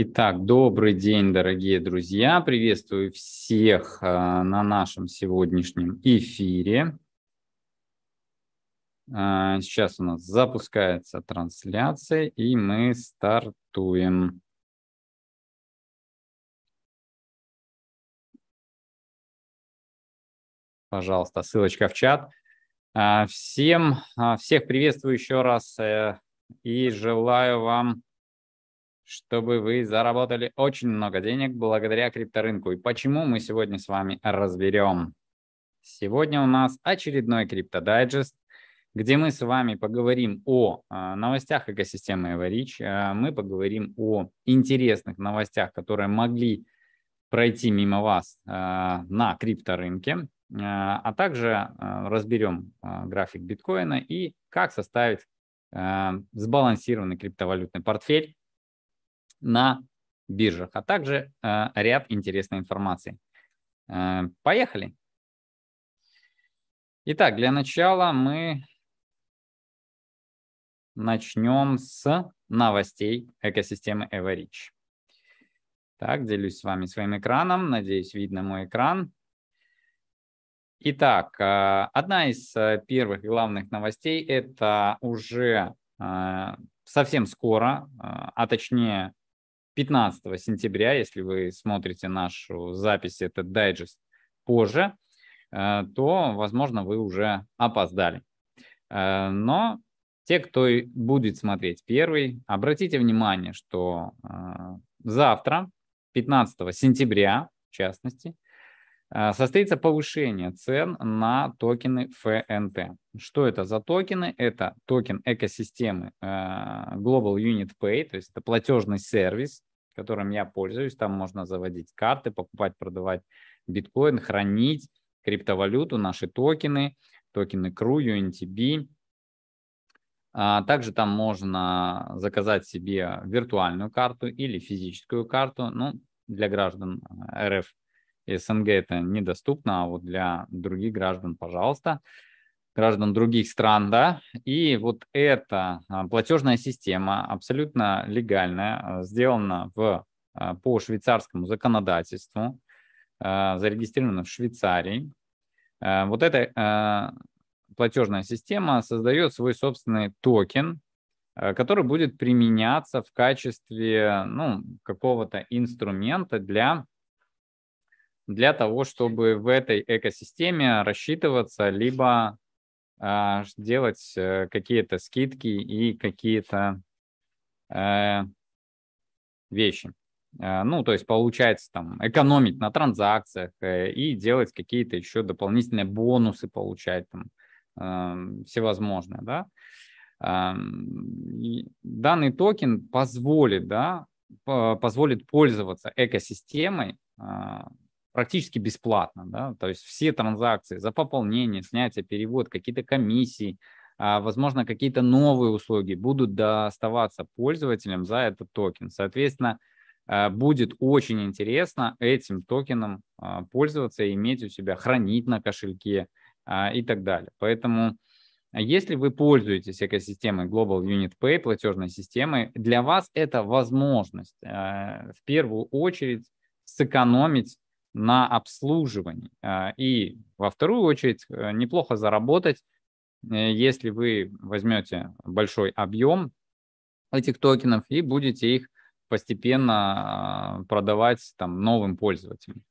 Итак, добрый день, дорогие друзья. Приветствую всех а, на нашем сегодняшнем эфире. А, сейчас у нас запускается трансляция, и мы стартуем. Пожалуйста, ссылочка в чат. А, всем, всех приветствую еще раз э, и желаю вам чтобы вы заработали очень много денег благодаря крипторынку. И почему мы сегодня с вами разберем. Сегодня у нас очередной криптодайджест, где мы с вами поговорим о а, новостях экосистемы Эворич, а, мы поговорим о интересных новостях, которые могли пройти мимо вас а, на крипторынке, а также разберем график биткоина и как составить сбалансированный криптовалютный портфель на биржах, а также а, ряд интересной информации. А, поехали. Итак, для начала мы начнем с новостей экосистемы Everich. Так, делюсь с вами своим экраном. Надеюсь, видно мой экран. Итак, а, одна из первых главных новостей – это уже совсем скоро, а точнее 15 сентября, если вы смотрите нашу запись, этот дайджест позже, э, то, возможно, вы уже опоздали. Э, но те, кто будет смотреть первый, обратите внимание, что э, завтра, 15 сентября, в частности, состоится повышение цен на токены ФНТ. Что это за токены? Это токен экосистемы Global Unit Pay, то есть это платежный сервис, которым я пользуюсь. Там можно заводить карты, покупать, продавать биткоин, хранить криптовалюту, наши токены, токены CRU, UNTB. А также там можно заказать себе виртуальную карту или физическую карту. Ну, для граждан э, РФ и СНГ это недоступно, а вот для других граждан, пожалуйста граждан других стран, да, и вот эта а, платежная система абсолютно легальная, а, сделана в, а, по швейцарскому законодательству, зарегистрирована в Швейцарии. Вот эта платежная система создает свой собственный токен, который будет применяться в качестве ну, какого-то инструмента для, для того, чтобы в этой экосистеме рассчитываться либо а, делать э, какие-то скидки и какие-то э, вещи. Э, ну, то есть получается там экономить на транзакциях и делать какие-то еще дополнительные бонусы получать там эм, всевозможные, да. Эм, данный токен позволит, да, позволит пользоваться экосистемой практически бесплатно. Да? То есть все транзакции за пополнение, снятие, перевод, какие-то комиссии, а, возможно, какие-то новые услуги будут доставаться пользователям за этот токен. Соответственно, а, будет очень интересно этим токеном а, пользоваться, и иметь у себя, хранить на кошельке и так далее. Поэтому если вы пользуетесь экосистемой Global Unit Pay, платежной системой, для вас это возможность в первую очередь сэкономить на обслуживании. А, и во вторую очередь э, неплохо заработать, э, если вы возьмете большой объем этих токенов и будете их постепенно а, продавать там, новым пользователям.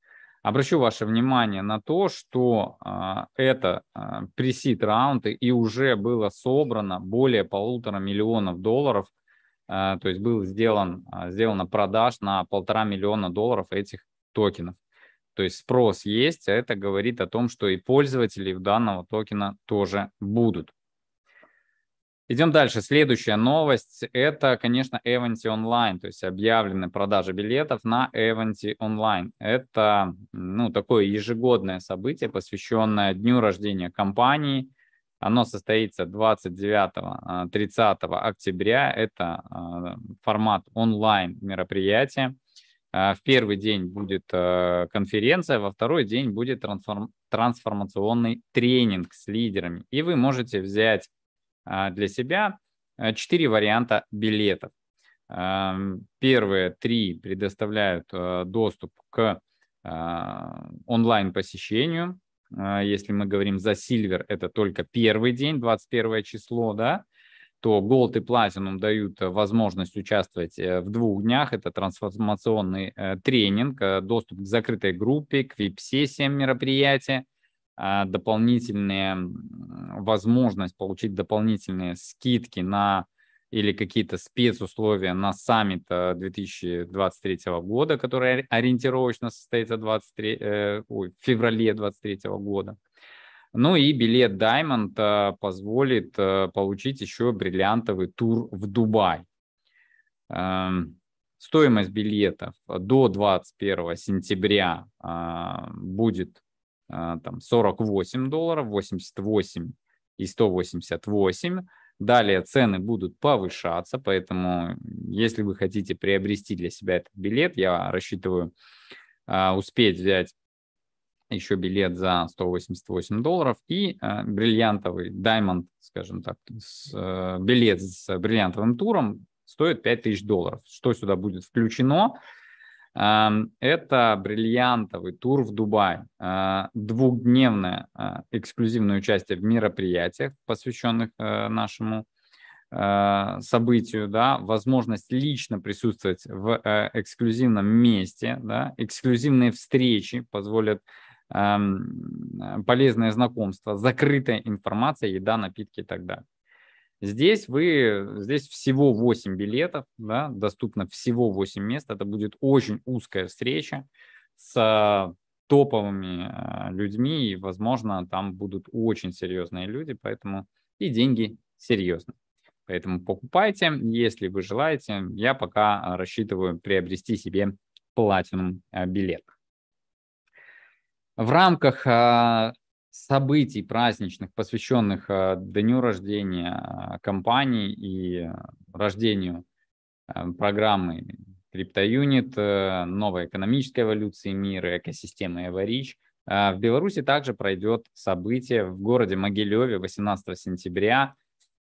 Обращу ваше внимание на то, что а, это пресид раунды и уже было собрано более полутора миллионов долларов, то есть был сделан, сделана продаж на полтора миллиона долларов этих токенов. То есть спрос есть, а это говорит о том, что и пользователи данного токена тоже будут. Идем дальше. Следующая новость – это, конечно, Eventy Online, то есть объявлены продажи билетов на Eventy Online. Это ну, такое ежегодное событие, посвященное дню рождения компании. Оно состоится 29-30 а, октября. Это а, формат онлайн мероприятия. А, в первый день будет а, конференция, во второй день будет трансформ... трансформационный тренинг с лидерами. И вы можете взять а, для себя четыре варианта билетов. Первые три предоставляют доступ к онлайн-посещению. Если мы говорим за Silver, это только первый день, 21 число, да, то Gold и Platinum дают э, возможность участвовать э, в двух днях. Это трансформационный э, тренинг, доступ к закрытой группе, к вип-сессиям мероприятия, а, дополнительная возможность получить дополнительные скидки на или какие-то спецусловия на саммит 2023 года, который ориентировочно состоится 23, ой, в феврале 2023 года. Ну и билет Diamond э, позволит э, получить еще бриллиантовый тур в Дубай. Эм, стоимость билетов до 21 сентября э, будет там, 48 долларов, 88 и 188. Далее цены будут повышаться, поэтому если вы хотите приобрести для себя этот билет, я рассчитываю успеть взять еще билет за 188 долларов и э, бриллиантовый даймонд, скажем так, с, э, билет с бриллиантовым туром стоит 5000 долларов. Что сюда будет включено? Э, это бриллиантовый тур в Дубай, э, а, двухдневное э, эксклюзивное участие в мероприятиях, посвященных э, нашему э, событию, да, возможность лично присутствовать в э, эксклюзивном месте, да, эксклюзивные встречи позволят Эм, э, полезное знакомство, закрытая информация, еда, напитки и так далее. Здесь вы, здесь всего 8 билетов, да, доступно всего 8 мест. Это будет очень узкая встреча с топовыми э, людьми, и, возможно, там будут очень серьезные люди, поэтому и деньги серьезные. Поэтому покупайте, если вы желаете. Я пока э, рассчитываю приобрести себе платинум билет. В рамках а, событий праздничных, посвященных а, дню рождения а, компании и рождению программы CryptoUnit, э, новой экономической эволюции мира, экосистемы EvoRich, в Беларуси также пройдет событие в городе Могилеве 18 сентября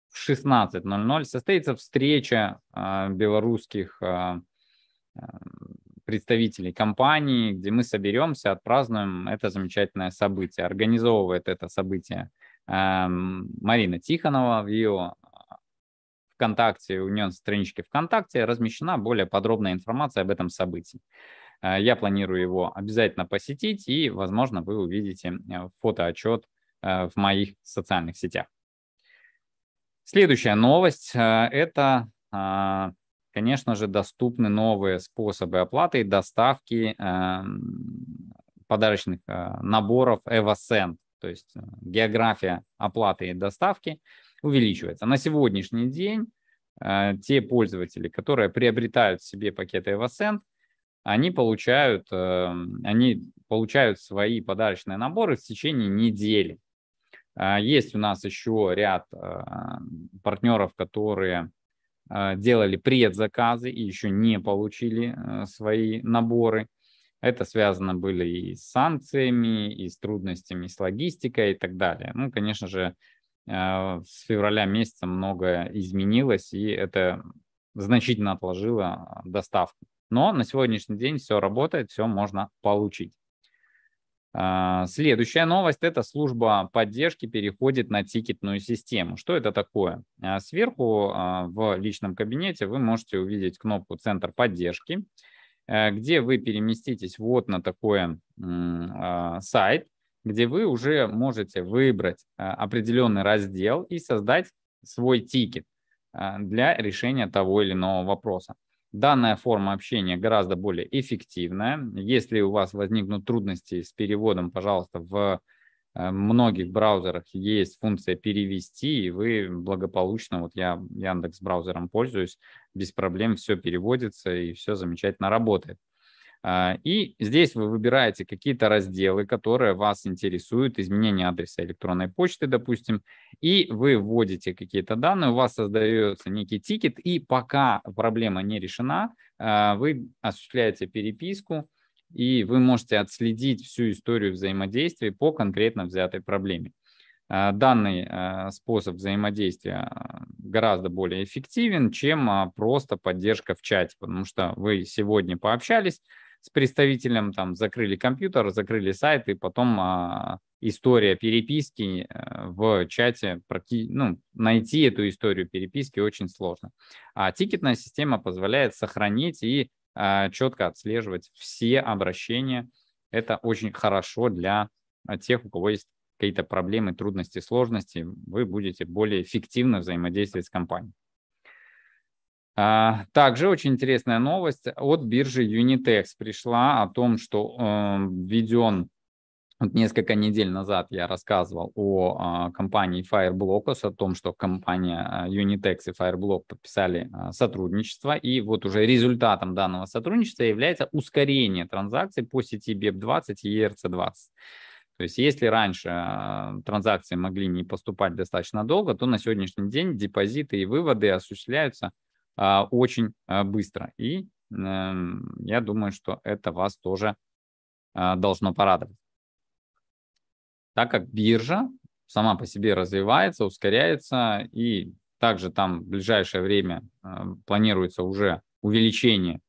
в 16.00. Состоится встреча белорусских представителей компании, где мы соберемся, отпразднуем это замечательное событие. Организовывает это событие э, Марина Тихонова в ее ВКонтакте, у нее на страничке ВКонтакте размещена более подробная информация об этом событии. Э, я планирую его обязательно посетить, и, возможно, вы увидите э, фотоотчет э, в моих социальных сетях. Следующая новость – это конечно же, доступны новые способы оплаты и доставки э, подарочных э, наборов EvoSend, то есть э, география оплаты и доставки увеличивается. На сегодняшний день э, те пользователи, которые приобретают себе пакеты EvoSend, они получают, э, они получают свои подарочные наборы в течение недели. Э, есть у нас еще ряд э, партнеров, которые а, делали предзаказы и еще не получили а, свои наборы. Это связано было и с санкциями, и с трудностями с логистикой и так далее. Ну, конечно же, а, с февраля месяца многое изменилось, и это значительно отложило доставку. Но на сегодняшний день все работает, все можно получить. А, следующая новость – это служба поддержки переходит на тикетную систему. Что это такое? А, сверху а, в личном кабинете вы можете увидеть кнопку «Центр поддержки», э, где вы переместитесь вот на такой сайт, где вы уже можете выбрать определенный раздел и создать свой тикет для решения того или иного вопроса. Данная форма общения гораздо более эффективная. Если у вас возникнут трудности с переводом, пожалуйста, в э, многих браузерах есть функция перевести, и вы благополучно, вот я Яндекс браузером пользуюсь, без проблем все переводится и все замечательно работает. А, и здесь вы выбираете какие-то разделы, которые вас интересуют, изменение адреса электронной почты, допустим, и вы вводите какие-то данные, у вас создается некий тикет, и пока проблема не решена, а, вы осуществляете переписку, и вы можете отследить всю историю взаимодействия по конкретно взятой проблеме. А, данный способ взаимодействия гораздо более эффективен, чем просто поддержка в чате, потому что вы сегодня пообщались, с представителем, там, закрыли компьютер, закрыли сайт, и потом а, история переписки э, в чате, ну, найти эту историю переписки очень сложно. А тикетная система позволяет сохранить и а, четко отслеживать все обращения. Это очень хорошо для тех, у кого есть какие-то проблемы, трудности, сложности, вы будете более эффективно взаимодействовать с компанией. А, также очень интересная новость от биржи Unitex пришла о том, что эм, введен вот несколько недель назад я рассказывал о а, компании Fireblockus, о том, что компания э, Unitex и Fireblock подписали э, сотрудничество, и вот уже результатом данного сотрудничества является ускорение транзакций по сети BEP20 и ERC20. То есть если раньше э, транзакции могли не поступать достаточно долго, то на сегодняшний день депозиты и выводы осуществляются – а, очень а, быстро. И эм, я думаю, что это вас тоже а, должно порадовать. Так как биржа сама по себе развивается, ускоряется, и также там в ближайшее время э, планируется уже увеличение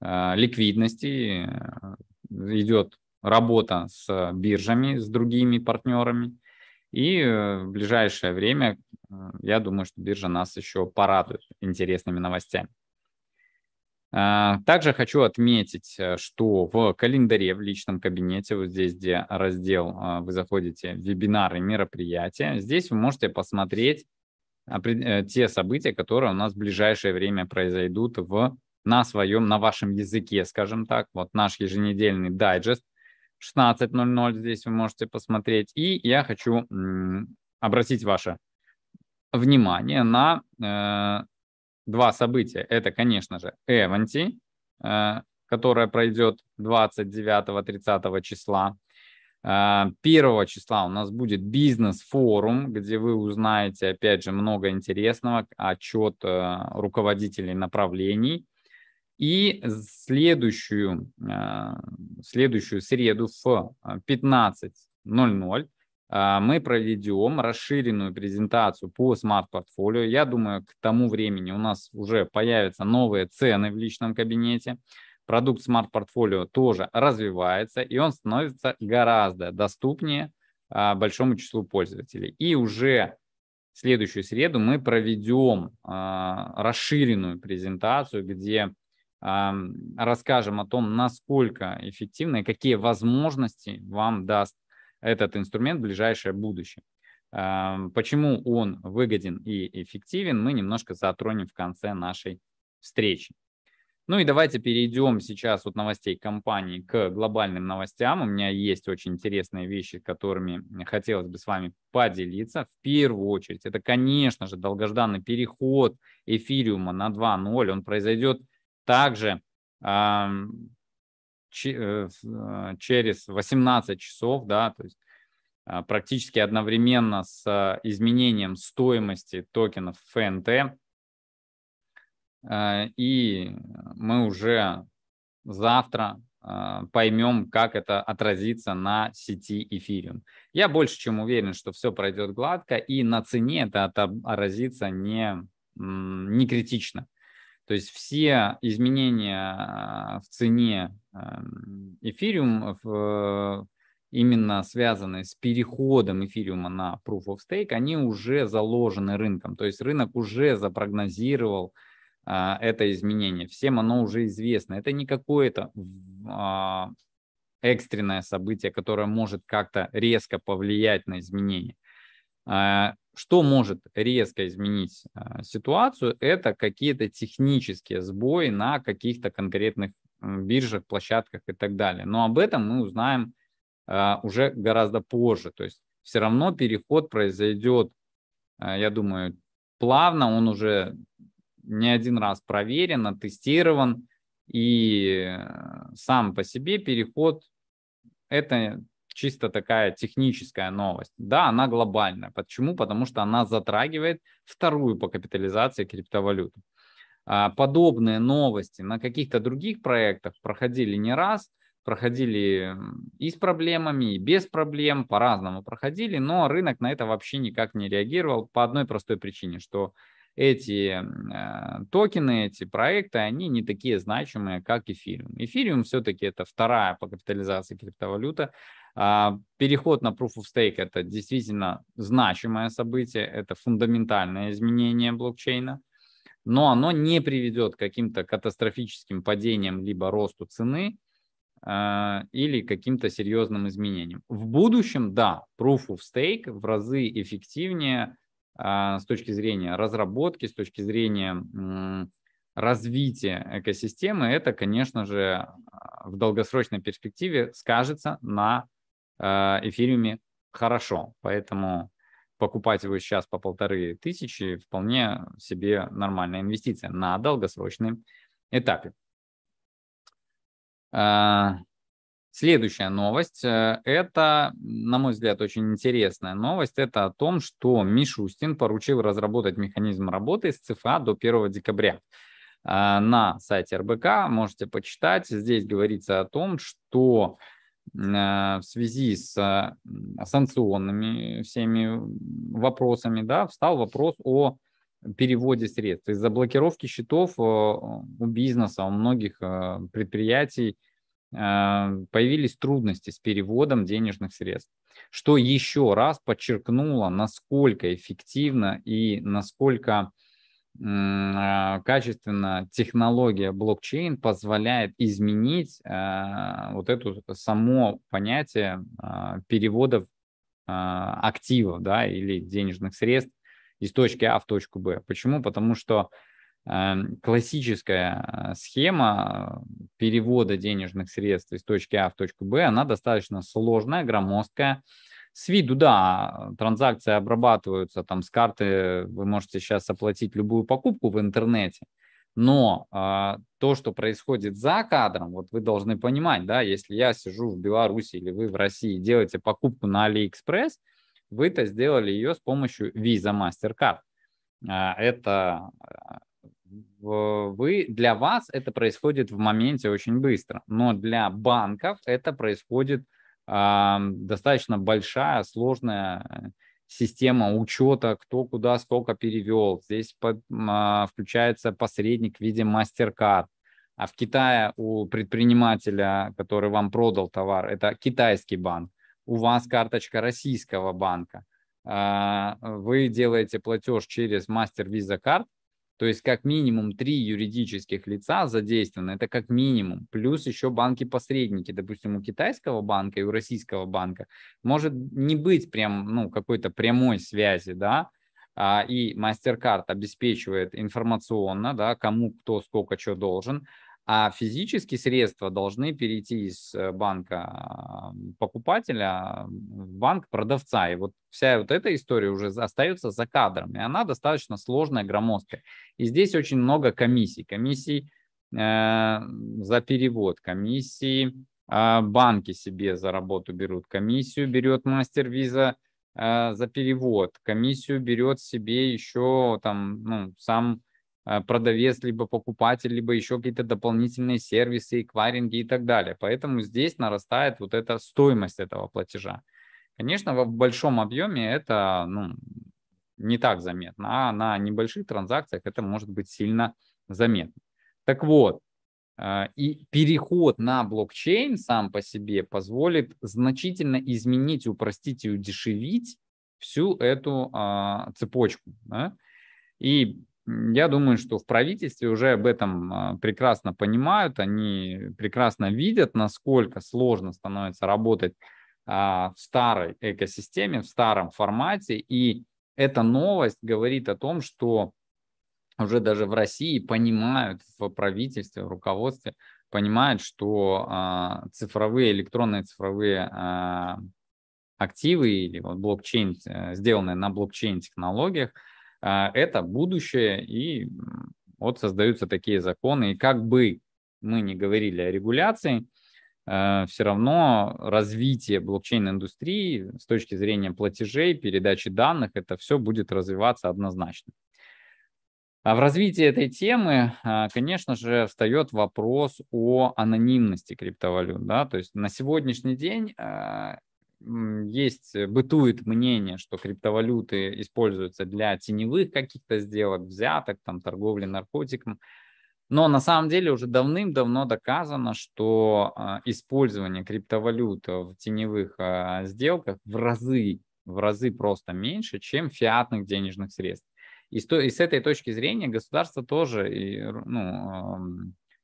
э, ликвидности, э, идет работа с биржами, с другими партнерами, и в ближайшее время, я думаю, что биржа нас еще порадует интересными новостями. А, также хочу отметить, э, что в календаре в личном кабинете, вот здесь, где раздел, а, вы заходите «Вебинары, мероприятия», здесь вы можете посмотреть а, э, те события, которые у нас в ближайшее время произойдут в, на своем, на вашем языке, скажем так. Вот наш еженедельный дайджест 16.00 здесь вы можете посмотреть. И я хочу обратить ваше внимание на э, два события. Это, конечно же, Эванти, э, которая пройдет 29-30 числа. 1 э, числа у нас будет бизнес-форум, где вы узнаете, опять же, много интересного, отчет э, руководителей направлений. И следующую, следующую среду в 15.00 а, мы проведем расширенную презентацию по смарт-портфолио. Я думаю, к тому времени у нас уже появятся новые цены в личном кабинете. Продукт смарт-портфолио тоже развивается, и он становится гораздо доступнее а, большому числу пользователей. И уже в следующую среду мы проведем а, расширенную презентацию, где расскажем о том, насколько эффективно и какие возможности вам даст этот инструмент в ближайшее будущее. Почему он выгоден и эффективен, мы немножко затронем в конце нашей встречи. Ну и давайте перейдем сейчас от новостей компании к глобальным новостям. У меня есть очень интересные вещи, которыми хотелось бы с вами поделиться. В первую очередь, это, конечно же, долгожданный переход эфириума на 2.0. Он произойдет также Э, а, через 18 часов, да, то есть а, практически одновременно с а, изменением стоимости токенов ФНТ. Э, и мы уже завтра поймем, как это отразится на сети эфириум. Я больше чем уверен, что все пройдет гладко, и на цене это отразится не, не критично. То есть все изменения э, в цене эм, эфириум в, э, именно связанные с переходом эфириума на Proof of Stake, они уже заложены рынком. То есть рынок уже запрогнозировал а, это изменение. Всем оно уже известно. Это не какое-то а, экстренное событие, которое может как-то резко повлиять на изменения. А, что может резко изменить а, ситуацию, это какие-то технические сбои на каких-то конкретных биржах, площадках и так далее. Но об этом мы узнаем а, уже гораздо позже. То есть все равно переход произойдет, а, я думаю, плавно, он уже не один раз проверен, оттестирован, и э, сам по себе переход это чисто такая техническая новость. Да, она глобальная. Почему? Потому что она затрагивает вторую по капитализации криптовалюту. А, подобные новости на каких-то других проектах проходили не раз, проходили и с проблемами, и без проблем, по-разному проходили, но рынок на это вообще никак не реагировал по одной простой причине, что эти э, токены, эти проекты, они не такие значимые, как эфириум. Эфириум все-таки это вторая по капитализации криптовалюта. Э, переход на Proof of Stake – это действительно значимое событие, это фундаментальное изменение блокчейна, но оно не приведет к каким-то катастрофическим падениям либо росту цены, а, или каким-то серьезным изменениям. В будущем, да, Proof of Stake в разы эффективнее а, с точки зрения разработки, с точки зрения развития экосистемы, это, конечно же, в долгосрочной перспективе скажется на а, эфириуме хорошо. Поэтому покупать его сейчас по полторы тысячи вполне себе нормальная инвестиция на долгосрочном этапе. А, Следующая новость, э, это, на мой взгляд, очень интересная новость, это о том, что Мишустин поручил разработать механизм работы с ЦФА до 1 декабря. Э, на сайте РБК можете почитать, здесь говорится о том, что э, в связи с санкционными всеми вопросами, да, встал вопрос о переводе средств. Из-за блокировки счетов у бизнеса, у многих предприятий – а, появились трудности с переводом денежных средств, что еще раз подчеркнуло, насколько эффективно и насколько а, качественно технология блокчейн позволяет изменить а, вот это само понятие переводов активов да, или денежных средств из точки А в точку Б. Почему? Потому что Эм, классическая э, схема э, перевода денежных средств из точки А в точку Б, она достаточно сложная, громоздкая. С виду, да, транзакции обрабатываются, там с карты вы можете сейчас оплатить любую покупку в интернете, но э, то, что происходит за кадром, вот вы должны понимать, да, если я сижу в Беларуси или вы в России делаете покупку на AliExpress вы-то сделали ее с помощью Visa MasterCard. Э, это вы, для вас это происходит в моменте очень быстро, но для банков это происходит э, достаточно большая, сложная э, система учета, кто куда сколько перевел. Здесь под, э, включается посредник в виде MasterCard. А в Китае у предпринимателя, который вам продал товар, это китайский банк. У вас карточка российского банка. Э, вы делаете платеж через Master Visa Card, то есть как минимум три юридических лица задействованы, это как минимум. Плюс еще банки-посредники. Допустим, у китайского банка и у российского банка может не быть прям ну, какой-то прямой связи, да, а, и MasterCard обеспечивает информационно, да, кому кто сколько что должен, а физические средства должны перейти из э, банка покупателя в банк продавца. И вот вся вот эта история уже остается за кадром. И она достаточно сложная, громоздкая. И здесь очень много комиссий. Комиссий э, за перевод, комиссии э, банки себе за работу берут, комиссию берет мастер виза э, за перевод, комиссию берет себе еще там ну, сам а, продавец, либо покупатель, либо еще какие-то дополнительные сервисы, эквайринги и так далее. Поэтому здесь нарастает вот эта стоимость этого платежа. Конечно, в большом объеме это ну, не так заметно, а на небольших транзакциях это может быть сильно заметно. Так вот, а, и переход на блокчейн сам по себе позволит значительно изменить, упростить и удешевить всю эту а, цепочку. И я думаю, что в правительстве уже об этом а, прекрасно понимают, они прекрасно видят, насколько сложно становится работать а, в старой экосистеме, в старом формате. И эта новость говорит о том, что уже даже в России понимают в правительстве, в руководстве, понимают, что а, цифровые, электронные цифровые активы или вот блокчейн, э, сделанные на блокчейн-технологиях – а, это будущее, и вот создаются такие законы. И как бы мы ни говорили о регуляции, а, все равно развитие блокчейн-индустрии с точки зрения платежей, передачи данных, это все будет развиваться однозначно. А в развитии этой темы, а, конечно же, встает вопрос о анонимности криптовалют. Да? То есть на сегодняшний день есть, э, бытует мнение, что криптовалюты используются для теневых каких-то сделок, взяток, там, торговли наркотиком. Но на самом деле уже давным-давно доказано, что а, использование криптовалют в теневых а, сделках в разы, в разы просто меньше, чем фиатных денежных средств. И с, и с этой точки зрения государство тоже, и, ну,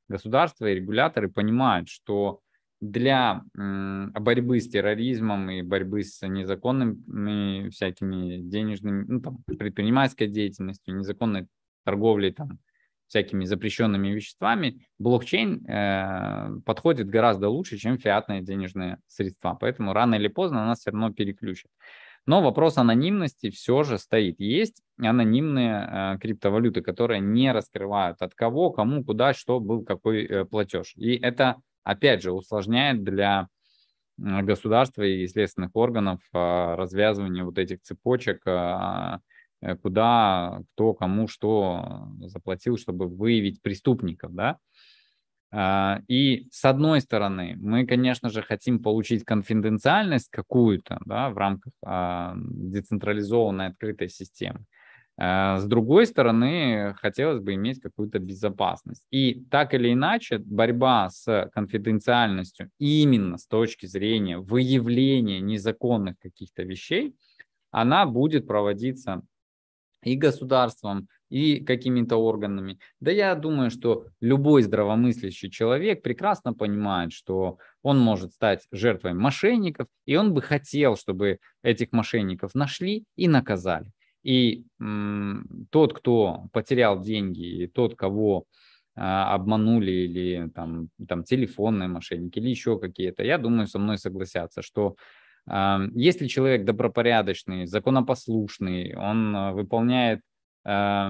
государство и регуляторы понимают, что для борьбы с терроризмом и борьбы с незаконными всякими денежными, ну, там, предпринимательской деятельностью, незаконной торговлей, там, всякими запрещенными веществами, блокчейн э, подходит гораздо лучше, чем фиатные денежные средства. Поэтому рано или поздно нас все равно переключит. Но вопрос анонимности все же стоит. Есть анонимные э, криптовалюты, которые не раскрывают от кого, кому, куда, что был какой э, платеж. И это опять же, усложняет для государства и следственных органов а, развязывание вот этих цепочек, а, э, куда, кто, кому, что заплатил, чтобы выявить преступников, да. А, и с одной стороны, мы, конечно же, хотим получить конфиденциальность какую-то да, в рамках децентрализованной открытой системы. А с другой стороны, хотелось бы иметь какую-то безопасность. И так или иначе, борьба с конфиденциальностью именно с точки зрения выявления незаконных каких-то вещей, она будет проводиться и государством, и какими-то органами. Да я думаю, что любой здравомыслящий человек прекрасно понимает, что он может стать жертвой мошенников, и он бы хотел, чтобы этих мошенников нашли и наказали. И тот, кто потерял деньги, и тот, кого а, обманули или там, там телефонные мошенники или еще какие-то, я думаю, со мной согласятся, что а, если человек добропорядочный, законопослушный, он а, выполняет э,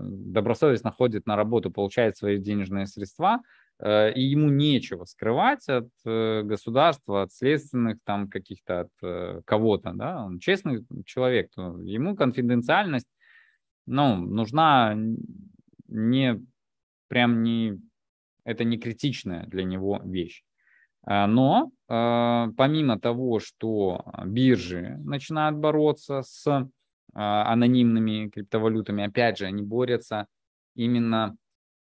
добросовестно ходит на работу, получает свои денежные средства, Э, и ему нечего скрывать от э, государства, от следственных там каких-то, от э, кого-то, да, он честный человек, то ему конфиденциальность, ну, нужна не прям не, это не критичная для него вещь. А, но а, помимо того, что биржи начинают бороться с а, анонимными криптовалютами, опять же, они борются именно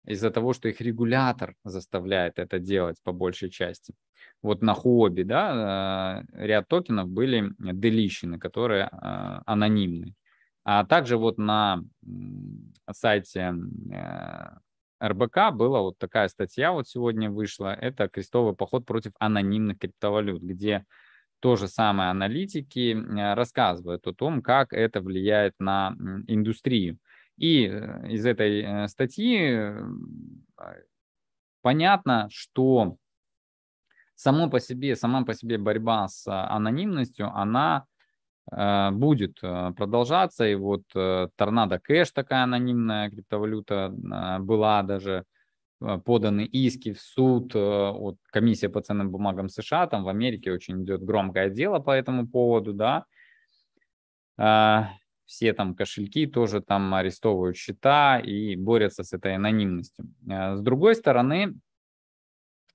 из-за того, что их регулятор заставляет это делать по большей части. Вот на Хуоби, да, э, ряд токенов были делищены, которые э, анонимны. А также вот на сайте э, РБК была вот такая статья, вот сегодня вышла, это крестовый поход против анонимных криптовалют, где то же самое аналитики рассказывают о том, как это влияет на индустрию. И э, из этой э, статьи а, понятно, что само по себе, сама по себе борьба с а, анонимностью, она э, будет продолжаться. И вот Торнадо Кэш, такая анонимная криптовалюта, а, была даже поданы иски в суд от комиссии по ценным бумагам США, там в Америке очень идет громкое дело по этому поводу, да все там кошельки тоже там арестовывают счета и борются с этой анонимностью. Э, с другой стороны, э,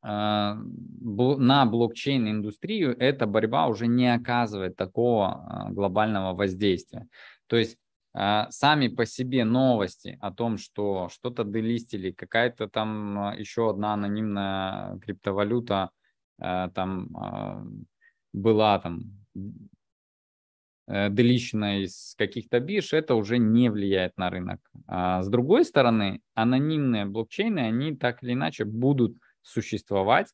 на блокчейн-индустрию эта борьба уже не оказывает такого э, глобального воздействия. То есть сами по себе новости о том, что что-то делистили, какая-то там еще одна анонимная криптовалюта там была там Э, делично из каких-то бирж, это уже не влияет на рынок. А с другой стороны, анонимные блокчейны, они так или иначе будут существовать.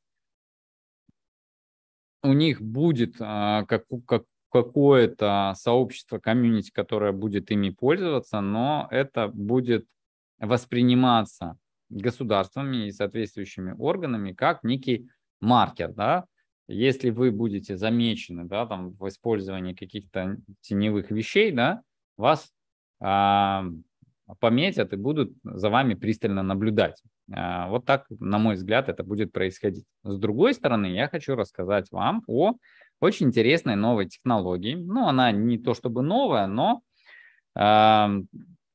У них будет а, как, как, какое-то сообщество, комьюнити, которое будет ими пользоваться, но это будет восприниматься государствами и соответствующими органами как некий маркер, да, если вы будете замечены, да, там, в использовании каких-то теневых вещей, да, вас а, пометят и будут за вами пристально наблюдать. А, вот так, на мой взгляд, это будет происходить. С другой стороны, я хочу рассказать вам о очень интересной новой технологии. Ну, она не то чтобы новая, но а,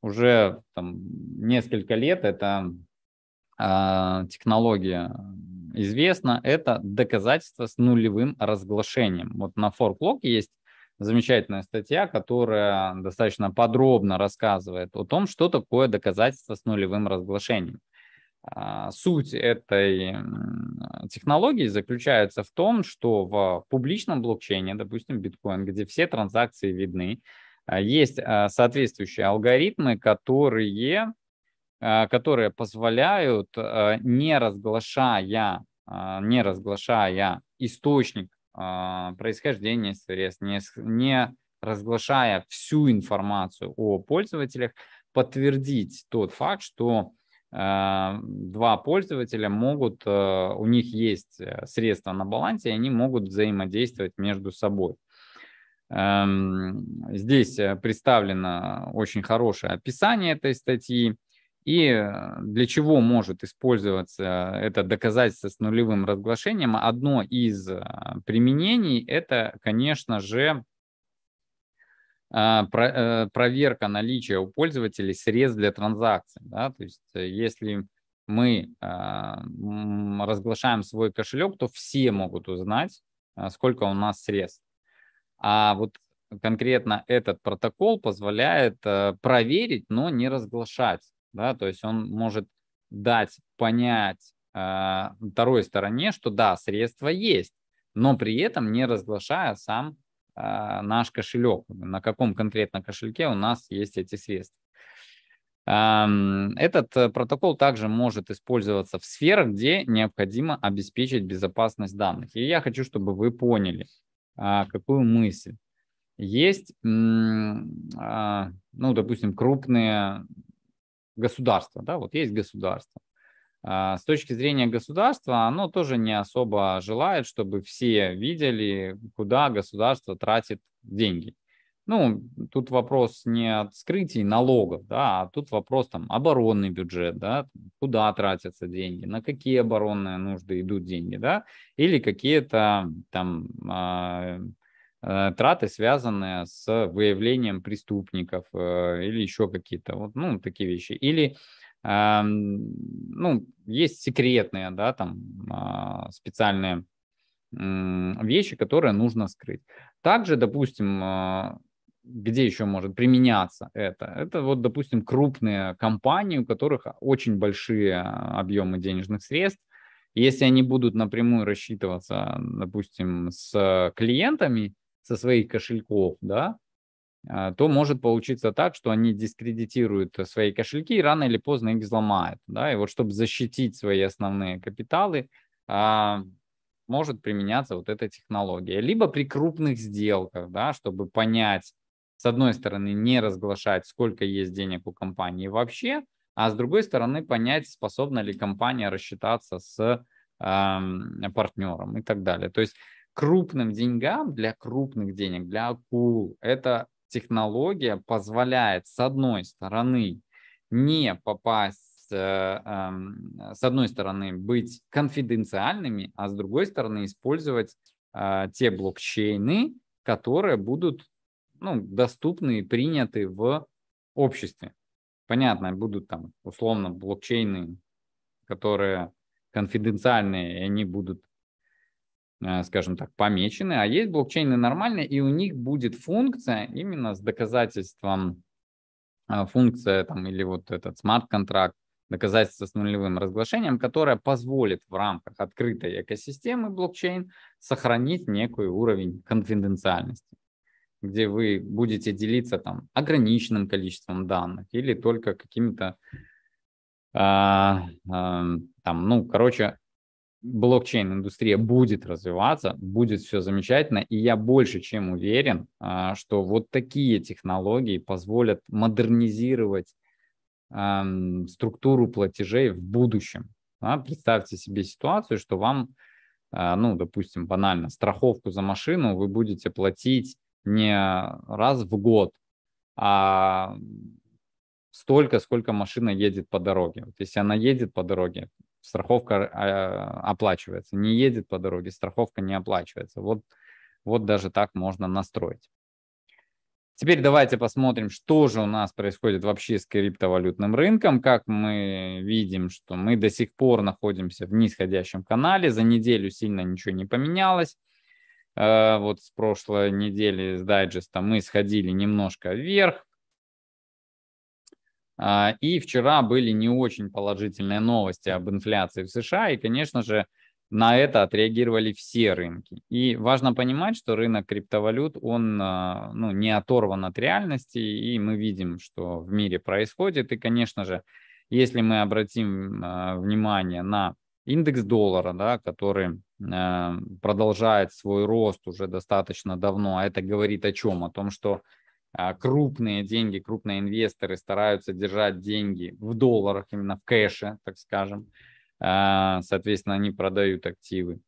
уже там, несколько лет это а, технология известно, это доказательство с нулевым разглашением. Вот на Forklog есть замечательная статья, которая достаточно подробно рассказывает о том, что такое доказательство с нулевым разглашением. А, суть этой технологии заключается в том, что в публичном блокчейне, допустим, биткоин, где все транзакции видны, а, есть а, соответствующие алгоритмы, которые Э, которые позволяют, э, не разглашая, э, не разглашая источник происхождения средств, не, не разглашая всю информацию о пользователях, подтвердить тот факт, что два пользователя могут, у них есть средства на балансе, и они могут взаимодействовать между собой. Эм, здесь представлено очень хорошее описание этой статьи. И э, для чего может использоваться это доказательство с нулевым разглашением? Одно из э, применений – это, конечно же, а, э, проверка наличия у пользователей средств для транзакций. Да? То есть если мы а, разглашаем свой кошелек, то все могут узнать, а, сколько у нас средств. А вот конкретно этот протокол позволяет проверить, но не разглашать да, то есть он может дать понять э, второй стороне, что да, средства есть, но при этом не разглашая сам э, наш кошелек, на каком конкретно кошельке у нас есть эти средства. Этот э, протокол также может использоваться в сферах, где необходимо обеспечить безопасность данных. И я хочу, чтобы вы поняли, а, какую мысль. Есть, ну, допустим, крупные Государство, да, вот есть государство. А, с точки зрения государства, оно тоже не особо желает, чтобы все видели, куда государство тратит деньги. Ну, тут вопрос не от скрытий налогов, да, а тут вопрос там оборонный бюджет, да, куда тратятся деньги, на какие оборонные нужды идут деньги, да, или какие-то там а, Э, траты, связанные с выявлением преступников э, или еще какие-то вот, ну, такие вещи. Или а, ну, есть секретные, да, там а, специальные вещи, которые нужно скрыть. Также, допустим, э, где еще может применяться это? Это вот, допустим, крупные компании, у которых очень большие объемы денежных средств. Если они будут напрямую рассчитываться, допустим, с клиентами, со своих кошельков, да, а, то может получиться так, что они дискредитируют э, свои кошельки и рано или поздно их взломают. Да? И вот чтобы защитить свои основные капиталы, а, может применяться вот эта технология. Либо при крупных сделках, да, чтобы понять, с одной стороны, не разглашать, сколько есть денег у компании вообще, а с другой стороны, понять, способна ли компания рассчитаться с эм, партнером и так далее. То есть крупным деньгам, для крупных денег, для акул, эта технология позволяет, с одной стороны, не попасть, э, эм, с одной стороны, быть конфиденциальными, а с другой стороны, использовать э, те блокчейны, которые будут ну, доступны и приняты в обществе. Понятно, будут там условно блокчейны, которые конфиденциальные, и они будут Э, скажем так, помечены, а есть блокчейны нормальные, и у них будет функция именно с доказательством, э, функция там или вот этот смарт-контракт, доказательство с нулевым разглашением, которое позволит в рамках открытой экосистемы блокчейн сохранить некий уровень конфиденциальности, где вы будете делиться там ограниченным количеством данных или только какими-то а, а, там, ну, короче, блокчейн-индустрия будет развиваться, будет все замечательно, и я больше чем уверен, а, что вот такие технологии позволят модернизировать структуру платежей в будущем. Представьте себе ситуацию, что вам, а, ну, допустим, банально, страховку за машину вы будете платить не раз в год, а столько, сколько машина едет по дороге. Вот если она едет по дороге, страховка э, оплачивается. Не едет по дороге, страховка не оплачивается. Вот, вот даже так можно настроить. Теперь давайте посмотрим, что же у нас происходит вообще с криптовалютным рынком. Как мы видим, что мы до сих пор находимся в нисходящем канале. За неделю сильно ничего не поменялось. Э, вот с прошлой недели, с дайджеста мы сходили немножко вверх. А, и вчера были не очень положительные новости об инфляции в США, и, конечно же, на это отреагировали все рынки. И важно понимать, что рынок криптовалют, он а, ну, не оторван от реальности, и мы видим, что в мире происходит. И, конечно же, если мы обратим а, внимание на индекс доллара, да, который продолжает свой рост уже достаточно давно, а это говорит о чем? О том, что а, крупные деньги, крупные инвесторы стараются держать деньги в долларах, именно в кэше, так скажем. А, соответственно, они продают активы.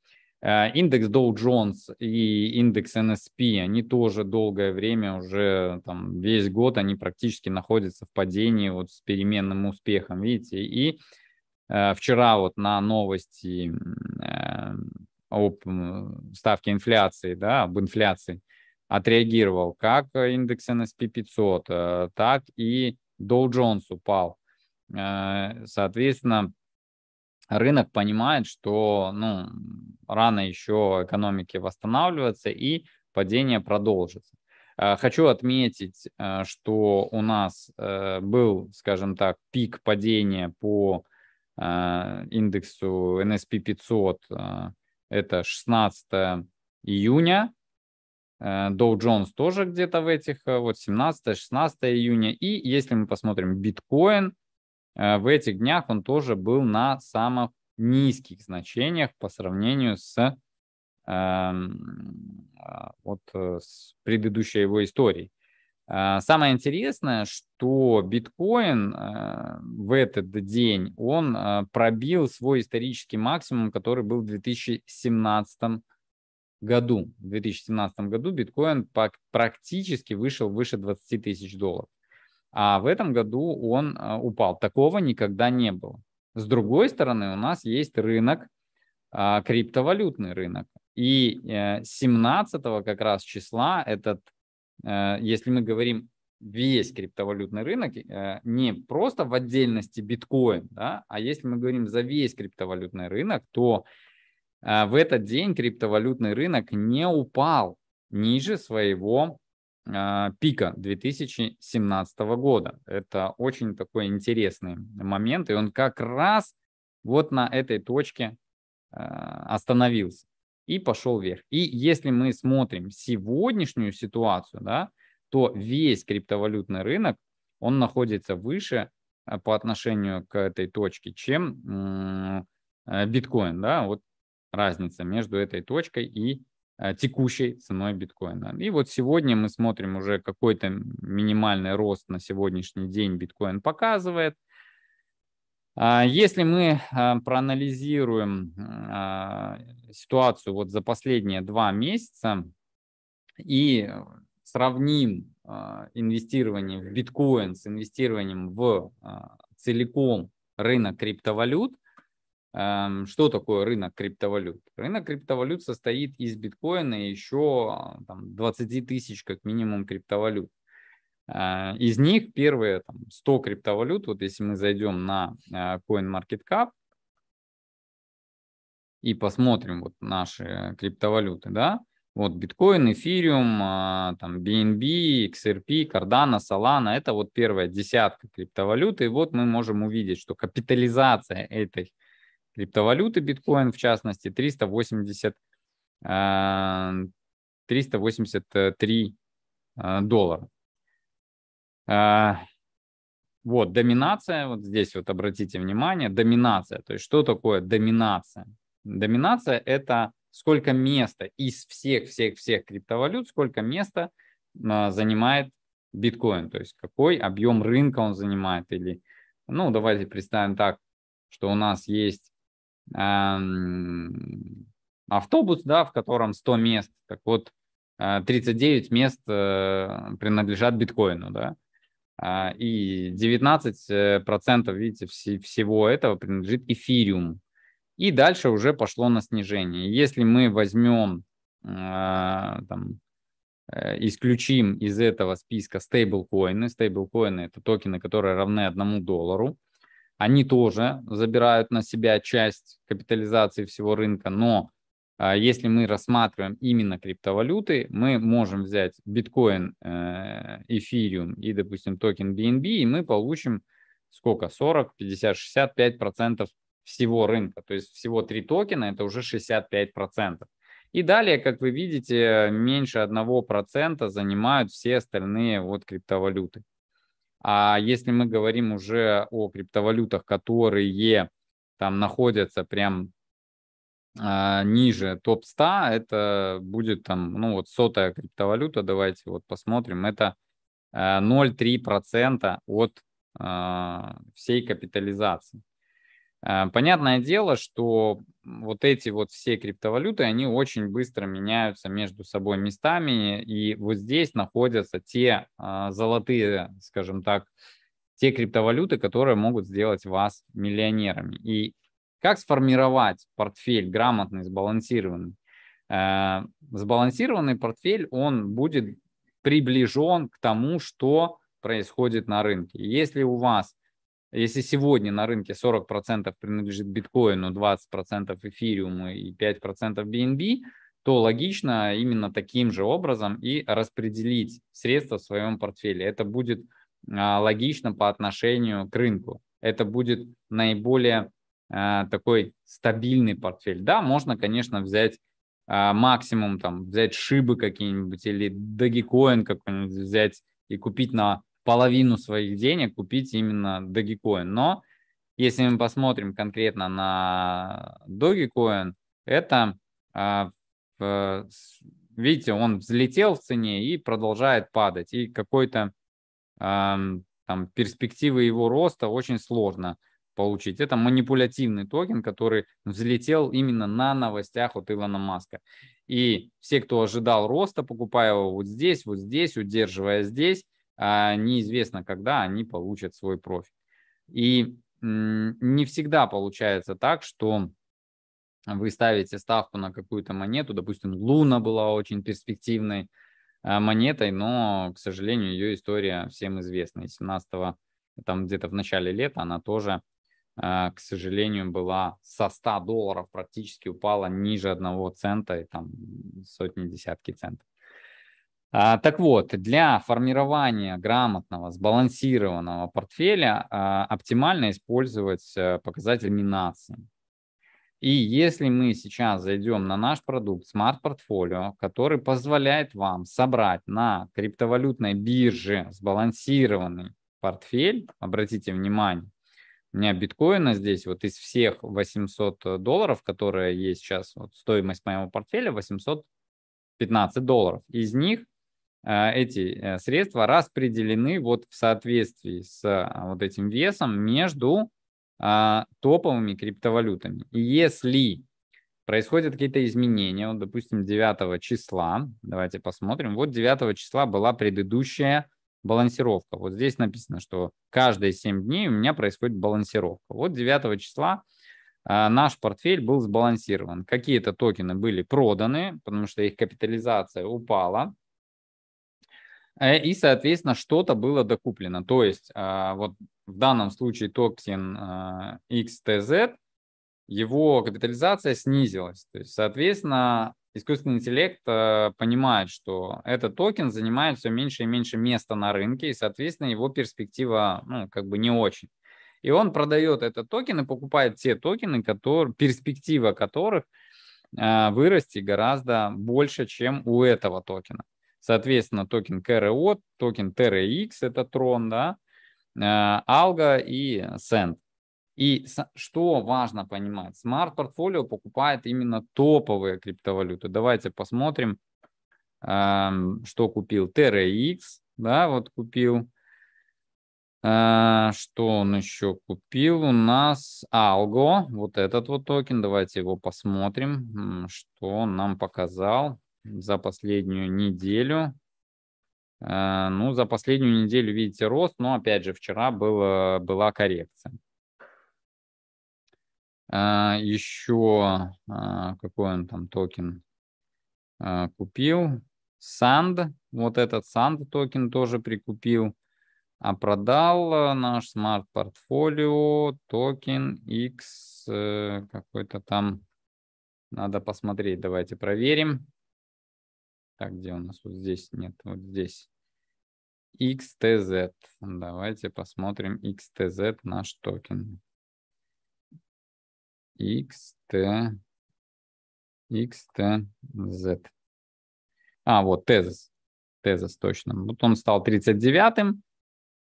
А, индекс Dow Jones и индекс NSP, они тоже долгое время, уже там, весь год, они практически находятся в падении вот, с переменным успехом, видите. И э, вчера вот на новости э, об ставке инфляции, да, об инфляции, э, отреагировал, как э, индекс S&P 500, э, так и Dow Jones упал. Э, соответственно, рынок понимает, что ну, рано еще экономике восстанавливаться и падение продолжится. Хочу отметить, что у нас был, скажем так, пик падения по индексу NSP 500, это 16 июня, Э, Dow Jones тоже где-то в этих, э, вот 17-16 июня. И если мы посмотрим биткоин, э, в этих днях он тоже был на самых низких значениях по сравнению с, эм, э, вот, с предыдущей его историей. Самое интересное, что биткоин в этот день, он пробил свой исторический максимум, который был в 2017 году году, в 2017 году, биткоин практически вышел выше 20 тысяч долларов. А в этом году он а, упал. Такого никогда не было. С другой стороны, у нас есть рынок, а, криптовалютный рынок. И 17 э, как раз числа этот, э, если мы говорим весь криптовалютный рынок, э, не просто в отдельности биткоин, да, а если мы говорим за весь криптовалютный рынок, то а, в этот день криптовалютный рынок не упал ниже своего а, пика 2017 года. Это очень такой интересный момент, и он как раз вот на этой точке а, остановился и пошел вверх. И если мы смотрим сегодняшнюю ситуацию, да, то весь криптовалютный рынок, он находится выше по отношению к этой точке, чем э, биткоин. Да? Вот разница между этой точкой и э, текущей ценой биткоина. И вот сегодня мы смотрим уже какой-то минимальный рост на сегодняшний день биткоин показывает. А, если мы а, проанализируем а, ситуацию вот за последние два месяца и сравним инвестирование в биткоин с инвестированием в целиком рынок криптовалют – Эм, что такое рынок криптовалют? Рынок криптовалют состоит из биткоина и еще э, там, 20 тысяч как минимум криптовалют. Э, из них первые там, 100 криптовалют, вот если мы зайдем на э, CoinMarketCap и посмотрим вот наши криптовалюты, да, вот биткоин, эфириум, там BNB, XRP, Cardano, Solana, это вот первая десятка криптовалют, и вот мы можем увидеть, что капитализация этой криптовалюты, биткоин в частности, 380, 383 а, а, доллара. А, вот, доминация, вот здесь вот обратите внимание, доминация. То есть что такое доминация? Доминация – это сколько места из всех-всех-всех криптовалют, сколько места занимает биткоин, то есть какой объем рынка он занимает или, ну, давайте представим так, что у нас есть Эм, автобус, да, в котором 100 мест. Так вот, 39 э, мест э, принадлежат биткоину, да. Э, и 19%, видите, всего этого принадлежит эфириум. И дальше уже пошло на снижение. Если мы возьмем, там, исключим из этого списка стейблкоины, стейблкоины это токены, которые равны одному доллару, они тоже забирают на себя часть капитализации всего рынка, но а, если мы рассматриваем именно криптовалюты, мы можем взять биткоин, э, эфириум и, допустим, токен BNB, и мы получим сколько? 40, 50, 65 процентов всего рынка. То есть всего три токена это уже 65 процентов. И далее, как вы видите, меньше 1% занимают все остальные вот криптовалюты. А если мы говорим уже о криптовалютах, которые там находятся прям а, ниже топ-100, это будет там, ну вот сотая криптовалюта, давайте вот посмотрим, это 0,3% э, от а, всей капитализации. А, понятное дело, что вот эти вот все криптовалюты, они очень быстро меняются между собой местами, и вот здесь находятся те а, золотые, скажем так, те криптовалюты, которые могут сделать вас миллионерами. И как сформировать портфель грамотный, сбалансированный? А, сбалансированный портфель, он будет приближен к тому, что происходит на рынке. Если у вас если сегодня на рынке 40% принадлежит биткоину, 20% эфириуму и 5% BNB, то логично именно таким же образом и распределить средства в своем портфеле. Это будет а, логично по отношению к рынку. Это будет наиболее а, такой стабильный портфель. Да, можно, конечно, взять а, максимум, там, взять шибы какие-нибудь или дагикоин какой-нибудь взять и купить на половину своих денег купить именно Dogecoin. Но если мы посмотрим конкретно на Dogecoin, это, а, видите, он взлетел в цене и продолжает падать. И какой-то там перспективы его роста очень сложно получить. Это манипулятивный токен, который взлетел именно на новостях от Илона Маска. И все, кто ожидал роста, покупая его вот здесь, вот здесь, удерживая здесь, а, неизвестно, когда они получат свой профиль. И не всегда получается так, что вы ставите ставку на какую-то монету, допустим, Луна была очень перспективной а, монетой, но, к сожалению, ее история всем известна. 17 там где-то в начале лета она тоже, а, к сожалению, была со 100 долларов практически упала ниже одного цента и там сотни, десятки центов. А, так вот, для формирования грамотного, сбалансированного портфеля а, оптимально использовать э, показатель минации. И если мы сейчас зайдем на наш продукт Smart Portfolio, который позволяет вам собрать на криптовалютной бирже сбалансированный портфель, обратите внимание, у меня биткоина здесь вот из всех 800 э, долларов, которые есть сейчас, вот стоимость моего портфеля 815 долларов. Из них а, эти э, средства распределены вот в соответствии с а, вот этим весом между а, топовыми криптовалютами. И если происходят какие-то изменения, вот, допустим, 9 числа, давайте посмотрим, вот 9 числа была предыдущая балансировка. Вот здесь написано, что каждые 7 дней у меня происходит балансировка. Вот 9 числа наш портфель был сбалансирован. Какие-то токены были проданы, потому что их капитализация упала, Э, и, соответственно, что-то было докуплено. То есть а, вот в данном случае токен XTZ, а, его капитализация снизилась. То есть, соответственно, искусственный интеллект а, понимает, что этот токен занимает все меньше и меньше места на рынке, и, соответственно, его перспектива ну, как бы не очень. И он продает этот токен и покупает те токены, которые, перспектива которых вырасти гораздо больше, чем у этого токена. Соответственно, токен KRO, токен TRX, это Tron, да, Alga э, и Send. И что важно понимать, смарт-портфолио покупает именно топовые криптовалюты. Давайте посмотрим, эм, что купил TRX, да, вот купил. Э, что он еще купил? У нас Алго, вот этот вот токен. Давайте его посмотрим, что он нам показал за последнюю неделю. Э, ну, за последнюю неделю видите рост, но опять же вчера было, была коррекция. Э, еще э, какой он там токен купил? Санд, вот этот Санд токен тоже прикупил. А продал наш смарт-портфолио токен X какой-то там. Надо посмотреть, давайте проверим. Так, где у нас? Вот здесь нет, вот здесь. XTZ. Давайте посмотрим XTZ наш токен. XT... XTZ. А, вот тезис. Тезис точно. Вот он стал 39-м.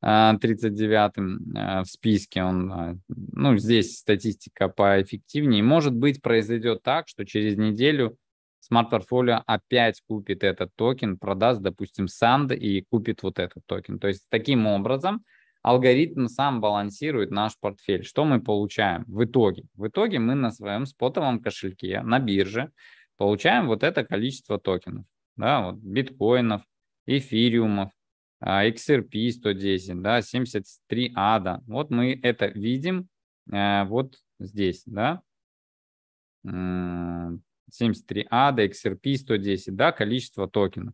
39-м а, э, в списке он, э, ну, здесь статистика поэффективнее. Может быть, произойдет так, что через неделю смарт-портфолио опять купит этот токен, продаст, допустим, санд и купит вот этот токен. То есть таким образом алгоритм сам балансирует наш портфель. Что мы получаем в итоге? В итоге мы на своем спотовом кошельке на бирже получаем вот это количество токенов. Да, вот биткоинов, эфириумов, XRP а, 110, да, 73 ADA. Вот мы это видим э, вот здесь, да. 73А, XRP 110, да, количество токенов.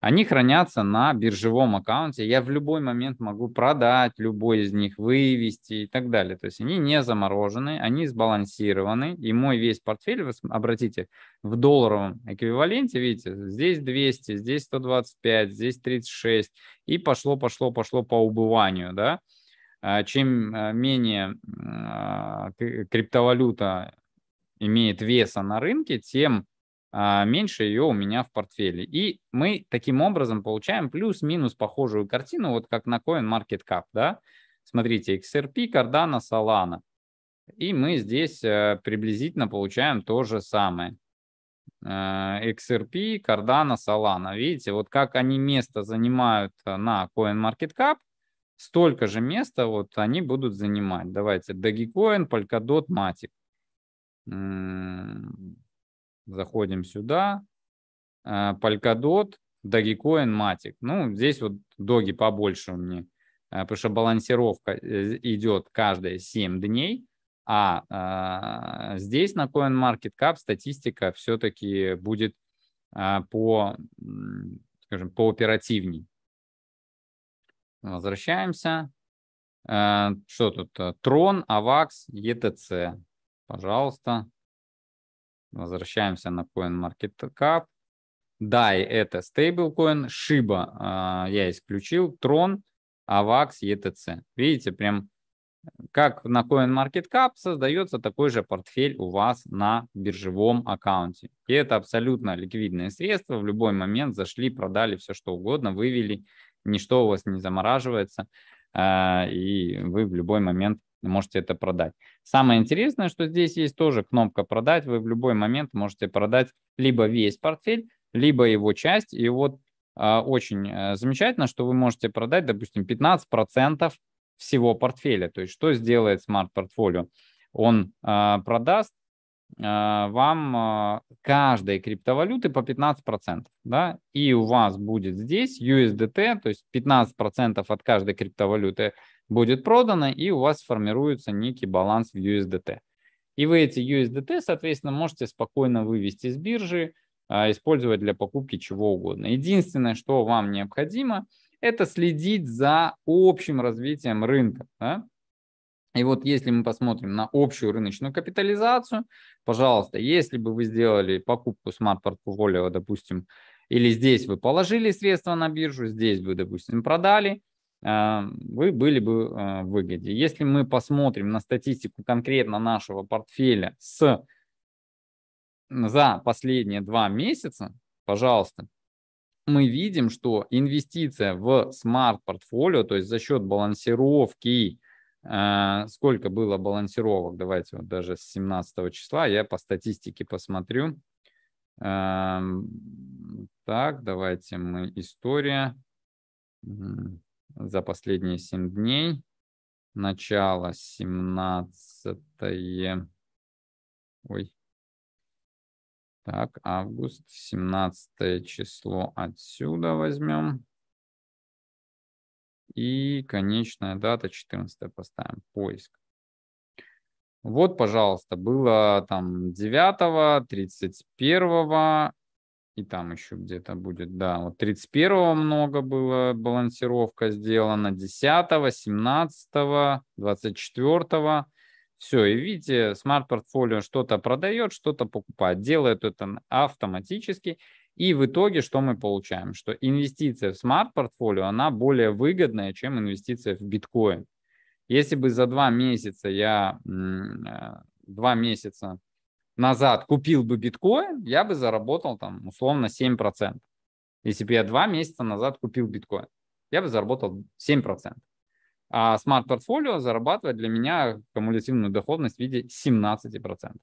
Они хранятся на биржевом аккаунте. Я в любой момент могу продать любой из них, вывести и так далее. То есть они не заморожены, они сбалансированы. И мой весь портфель, вы обратите, в долларовом эквиваленте, видите, здесь 200, здесь 125, здесь 36. И пошло, пошло, пошло по убыванию, да. А чем э, менее а, криптовалюта имеет веса на рынке, тем а, меньше ее у меня в портфеле. И мы таким образом получаем плюс-минус похожую картину, вот как на CoinMarketCap. Да? Смотрите, XRP, Cardano, Solana. И мы здесь э, приблизительно получаем то же самое. Э, XRP, Cardano, Solana. Видите, вот как они место занимают э, на CoinMarketCap, столько же места вот они будут занимать. Давайте Dogecoin, Polkadot, Matic. Заходим сюда. А, Polkadot, Dogecoin, Matic. Ну, здесь вот доги побольше у меня, а, потому что балансировка э, идет каждые 7 дней. А, а здесь на CoinMarketCap статистика все-таки будет по, скажем, по оперативней. Возвращаемся. Что тут? Трон, авакс етц Пожалуйста. Возвращаемся на CoinMarketCap. DAI – это стейблкоин. Shiba э, а, я исключил. Tron, AVAX, ETC. Видите, прям как на CoinMarketCap создается такой же портфель у вас на биржевом аккаунте. И это абсолютно ликвидные средства. В любой момент зашли, продали все что угодно, вывели. Ничто у вас не замораживается. Э, и вы в любой момент можете это продать. Самое интересное, что здесь есть тоже кнопка «Продать». Вы в любой момент можете продать либо весь портфель, либо его часть. И вот э, очень э, замечательно, что вы можете продать, допустим, 15% всего портфеля. То есть что сделает смарт-портфолио? Он э, продаст а, вам каждой криптовалюты по 15%. Да? И у вас будет здесь USDT, то есть 15% от каждой криптовалюты будет продано, и у вас сформируется некий баланс в USDT. И вы эти USDT, соответственно, можете спокойно вывести с биржи, а, использовать для покупки чего угодно. Единственное, что вам необходимо, это следить за общим развитием рынка. Да? И вот если мы посмотрим на общую рыночную капитализацию, пожалуйста, если бы вы сделали покупку смарт-портфолио, допустим, или здесь вы положили средства на биржу, здесь вы, допустим, продали – а, вы были бы а, в выгоде. Если мы посмотрим на статистику конкретно нашего портфеля с, за последние два месяца, пожалуйста, мы видим, что инвестиция в смарт-портфолио, то есть за счет балансировки, а, сколько было балансировок, давайте вот даже с 17 числа, я по статистике посмотрю. Так, давайте мы история за последние 7 дней. Начало 17. Ой. Так, август, 17 число отсюда возьмем. И конечная дата 14 поставим. Поиск. Вот, пожалуйста, было там 9, 31, и там еще где-то будет, да, вот 31 много было, балансировка сделана, 10, 17, 24. Все, и видите, смарт-портфолио что-то продает, что-то покупает, делает это автоматически. И в итоге что мы получаем? Что инвестиция в смарт-портфолио, она более выгодная, чем инвестиция в биткоин. Если бы за два месяца я, э, два месяца назад купил бы биткоин, я бы заработал там условно 7%. Если бы я два месяца назад купил биткоин, я бы заработал 7%. А смарт-портфолио зарабатывает для меня кумулятивную доходность в виде 17%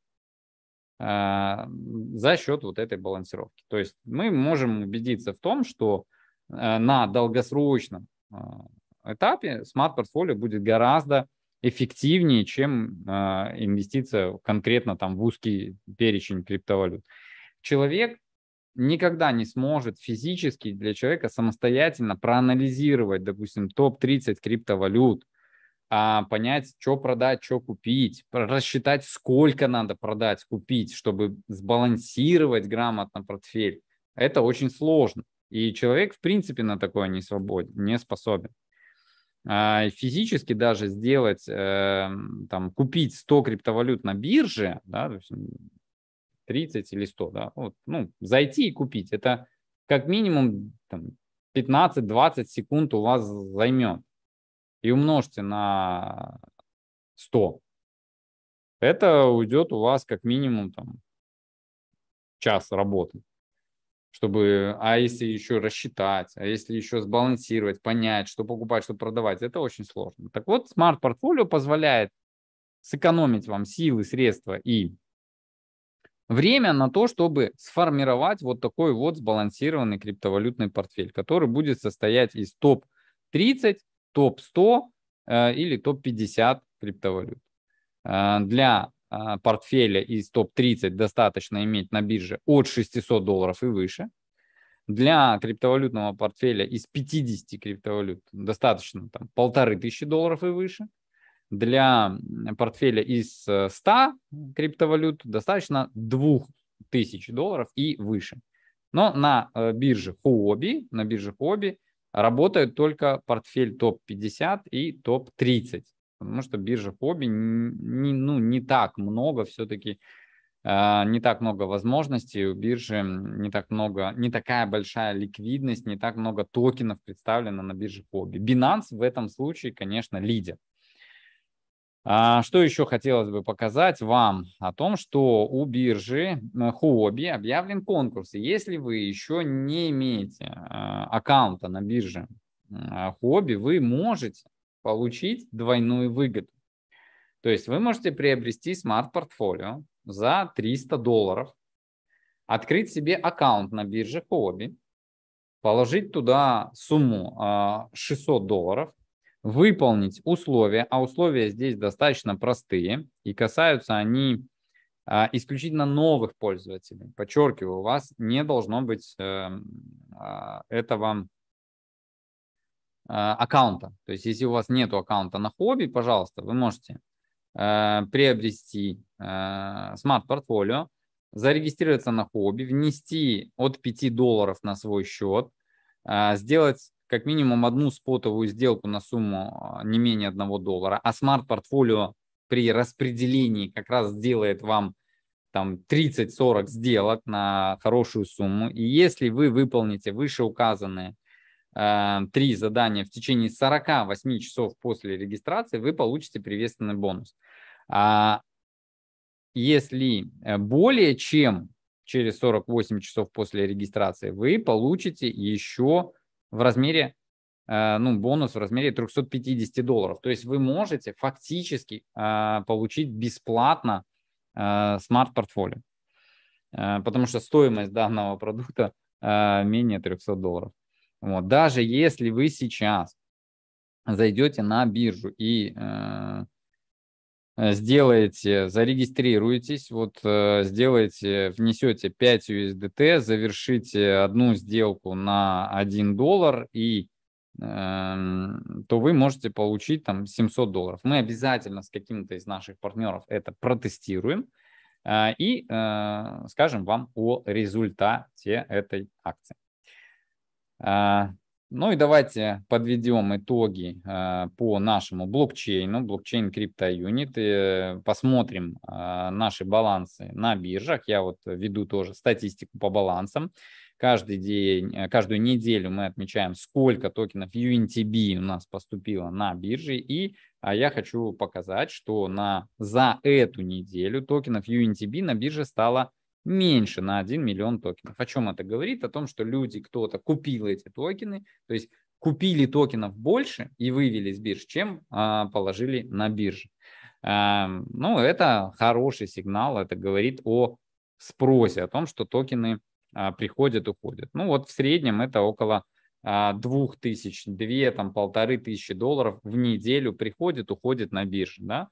э, за счет вот этой балансировки. То есть мы можем убедиться в том, что э, на долгосрочном э, этапе смарт-портфолио будет гораздо эффективнее, чем а, инвестиция конкретно там в узкий перечень криптовалют. Человек никогда не сможет физически для человека самостоятельно проанализировать, допустим, топ-30 криптовалют, а, понять, что продать, что купить, рассчитать, сколько надо продать, купить, чтобы сбалансировать грамотно портфель. Это очень сложно. И человек, в принципе, на такое не свободен, не способен. А, физически даже сделать, эм, там, купить 100 криптовалют на бирже, да, то 30 или 100, да, вот, ну, зайти и купить, это как минимум 15-20 секунд у вас займет. И умножьте на 100. Это уйдет у вас как минимум там час работы чтобы, а если еще рассчитать, а если еще сбалансировать, понять, что покупать, что продавать, это очень сложно. Так вот, смарт-портфолио позволяет сэкономить вам силы, средства и время на то, чтобы сформировать вот такой вот сбалансированный криптовалютный портфель, который будет состоять из топ-30, топ-100 э, или топ-50 криптовалют. Э, для а, портфеля из топ-30 достаточно иметь на бирже от 600 долларов и выше. Для криптовалютного портфеля из 50 криптовалют достаточно там, полторы тысячи долларов и выше. Для портфеля из 100 э, криптовалют достаточно 2000 долларов и выше. Но на э, бирже хобби на бирже хобби работают только портфель топ-50 и топ-30 потому что биржа хобби не, ну, не так много все-таки, а, не так много возможностей у биржи, не так много, не такая большая ликвидность, не так много токенов представлено на бирже хобби. Binance в этом случае, конечно, лидер. А, что еще хотелось бы показать вам о том, что у биржи Huobi э, объявлен конкурс. если вы еще не имеете а, аккаунта на бирже Huobi, вы можете получить двойную выгоду. То есть вы можете приобрести смарт-портфолио за 300 долларов, открыть себе аккаунт на бирже Хобби, положить туда сумму 600 а, долларов, выполнить условия, а условия здесь достаточно простые и касаются они а, исключительно новых пользователей. Подчеркиваю, у вас не должно быть эм, а, этого а, аккаунта. То есть, если у вас нет аккаунта на хобби, пожалуйста, вы можете э, приобрести э, смарт-портфолио, зарегистрироваться на хобби, внести от 5 долларов на свой счет, э, сделать как минимум одну спотовую сделку на сумму не менее 1 доллара, а смарт-портфолио при распределении как раз сделает вам там 30-40 сделок на хорошую сумму. И если вы выполните вышеуказанные Э, три задания в течение 48 часов после регистрации, вы получите приветственный бонус. А если э, более чем через 48 часов после регистрации, вы получите еще в размере, э, ну, бонус в размере 350 долларов. То есть вы можете фактически получить бесплатно смарт-портфолио, потому что стоимость данного продукта менее 300 долларов. Вот, даже если вы сейчас зайдете на биржу и э, э сделаете, зарегистрируетесь, вот э, сделаете, внесете 5 USDT, завершите одну сделку на 1 доллар и эм, то вы можете получить там 700 долларов. Мы обязательно с каким-то из наших партнеров это протестируем э, и э, скажем вам о результате этой акции. А, ну и давайте подведем итоги а, по нашему блокчейну, блокчейн криптоюнит, посмотрим а, наши балансы на биржах. Я вот веду тоже статистику по балансам. Каждый день, э, каждую неделю мы отмечаем, сколько токенов UNTB у нас поступило на бирже. И я хочу показать, что на, за эту неделю токенов UNTB на бирже стало меньше на 1 миллион токенов. О чем это говорит? О том, что люди, кто-то купил эти токены, то есть купили токенов больше и вывели с бирж, чем а, положили на бирже. А, ну, это хороший сигнал, это говорит о спросе, о том, что токены а, приходят, уходят. Ну, вот в среднем это около а, двух тысяч, две, там, полторы тысячи долларов в неделю приходит, уходит на биржу, да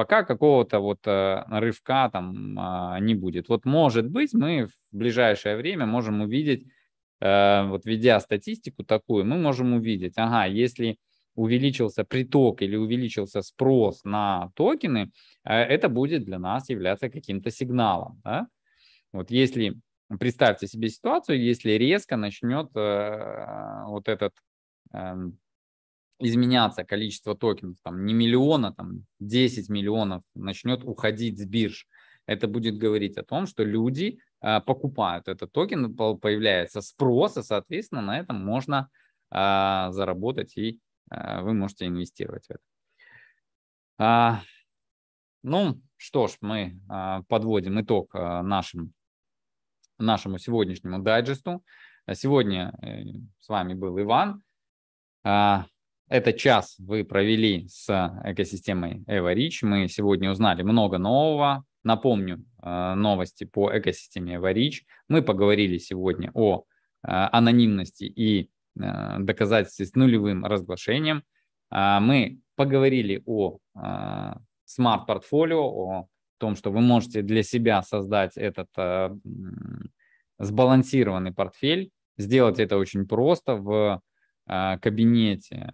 пока какого-то вот э, рывка там э, не будет. Вот может быть мы в ближайшее время можем увидеть, э, вот ведя статистику такую, мы можем увидеть, ага, если увеличился приток или увеличился спрос на токены, э, это будет для нас являться каким-то сигналом. Да? Вот если представьте себе ситуацию, если резко начнет э, вот этот эм, изменяться количество токенов, там не миллиона, там 10 миллионов начнет уходить с бирж, это будет говорить о том, что люди а, покупают этот токен, появляется спрос, и, соответственно, на этом можно а, заработать, и а, вы можете инвестировать в это. А, ну, что ж, мы а, подводим итог а, нашим, нашему сегодняшнему дайджесту. Сегодня э, с вами был Иван. А, этот час вы провели с э, экосистемой EvoRich. Мы сегодня узнали много нового. Напомню э, новости по экосистеме EvoRich. Мы поговорили сегодня о э, анонимности и доказательстве с нулевым разглашением. А, мы поговорили о смарт-портфолио, о том, что вы можете для себя создать этот сбалансированный портфель. Сделать это очень просто в а, кабинете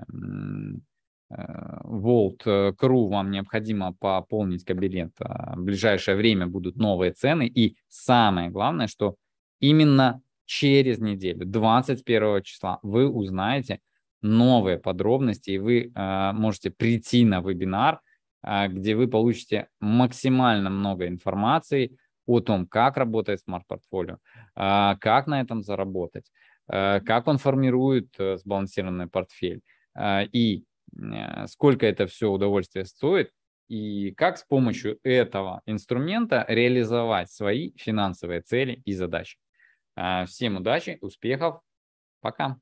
Волт а, э, Кру вам необходимо пополнить кабинет. А, в ближайшее время будут новые цены. И самое главное, что именно через неделю, 21 числа, вы узнаете новые подробности, и вы э, можете прийти на вебинар, э, где вы получите максимально много информации о том, как работает смарт-портфолио, э, как на этом заработать, Э, как он формирует э, сбалансированный портфель э, и сколько это все удовольствие стоит, и как с помощью этого инструмента реализовать свои финансовые цели и задачи. Всем удачи, успехов, пока!